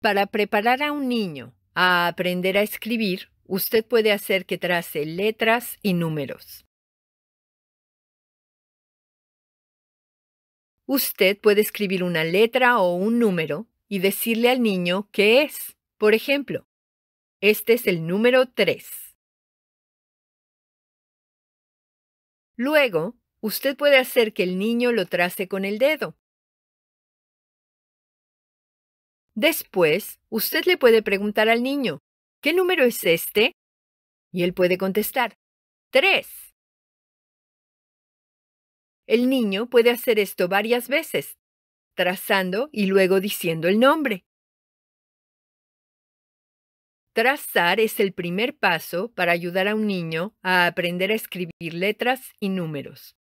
Para preparar a un niño a aprender a escribir, usted puede hacer que trace letras y números. Usted puede escribir una letra o un número y decirle al niño qué es. Por ejemplo, este es el número 3. Luego, usted puede hacer que el niño lo trace con el dedo. Después, usted le puede preguntar al niño, ¿qué número es este? Y él puede contestar, tres. El niño puede hacer esto varias veces, trazando y luego diciendo el nombre. Trazar es el primer paso para ayudar a un niño a aprender a escribir letras y números.